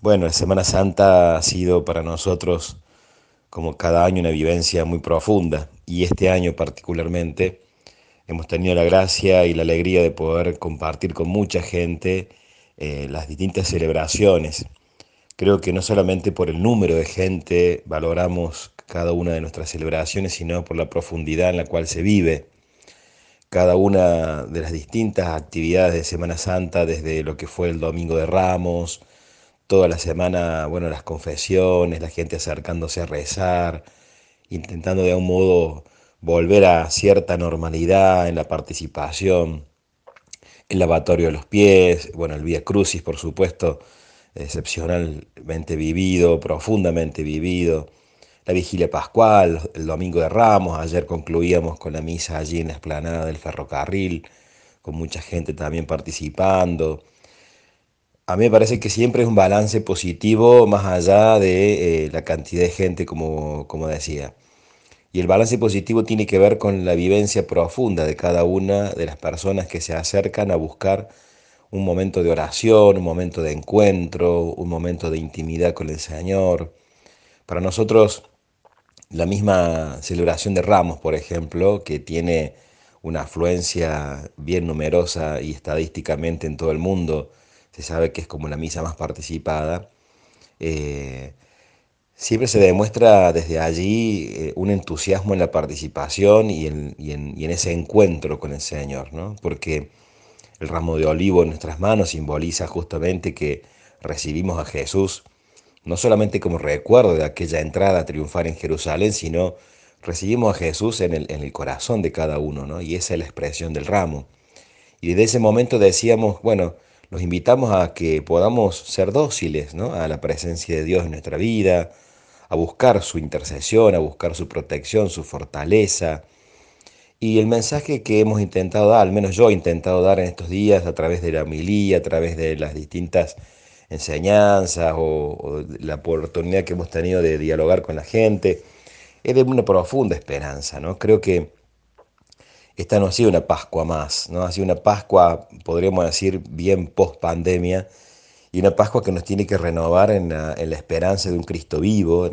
Bueno, la Semana Santa ha sido para nosotros, como cada año, una vivencia muy profunda y este año particularmente hemos tenido la gracia y la alegría de poder compartir con mucha gente eh, las distintas celebraciones. Creo que no solamente por el número de gente valoramos cada una de nuestras celebraciones, sino por la profundidad en la cual se vive cada una de las distintas actividades de Semana Santa, desde lo que fue el Domingo de Ramos, toda la semana, bueno, las confesiones, la gente acercándose a rezar, intentando de algún modo volver a cierta normalidad en la participación, el lavatorio de los pies, bueno, el Vía Crucis, por supuesto, excepcionalmente vivido, profundamente vivido, la vigilia pascual, el domingo de Ramos, ayer concluíamos con la misa allí en la esplanada del ferrocarril, con mucha gente también participando, a mí me parece que siempre es un balance positivo más allá de eh, la cantidad de gente, como decía. Y el balance positivo tiene que ver con la vivencia profunda de cada una de las personas que se acercan a buscar un momento de oración, un momento de encuentro, un momento de intimidad con el Señor. Para nosotros, la misma celebración de Ramos, por ejemplo, que tiene una afluencia bien numerosa y estadísticamente en todo el mundo, se sabe que es como la misa más participada. Eh, siempre se demuestra desde allí eh, un entusiasmo en la participación y en, ese encuentro con el Señor, porque el ramo de olivo en nuestras manos simboliza justamente que recibimos a Jesús no solamente como recuerdo de aquella entrada a triunfar en Jerusalén, sino recibimos a Jesús en el, en el corazón de cada uno, ¿no? y esa es la expresión del ramo. Y desde ese momento decíamos, bueno, los invitamos a que podamos ser dóciles ¿no? a la presencia de Dios en nuestra vida, a buscar su intercesión, a buscar su protección, su fortaleza. Y el mensaje que hemos intentado dar, al menos yo he intentado dar en estos días a través de la milía a través de las distintas enseñanzas o, o la oportunidad que hemos tenido de dialogar con la gente, es de una profunda esperanza. ¿no? Creo que esta no ha sido una Pascua más, ¿no? ha sido una Pascua, podríamos decir, bien post pandemia, y una Pascua que nos tiene que renovar en la, esperanza de un Cristo vivo.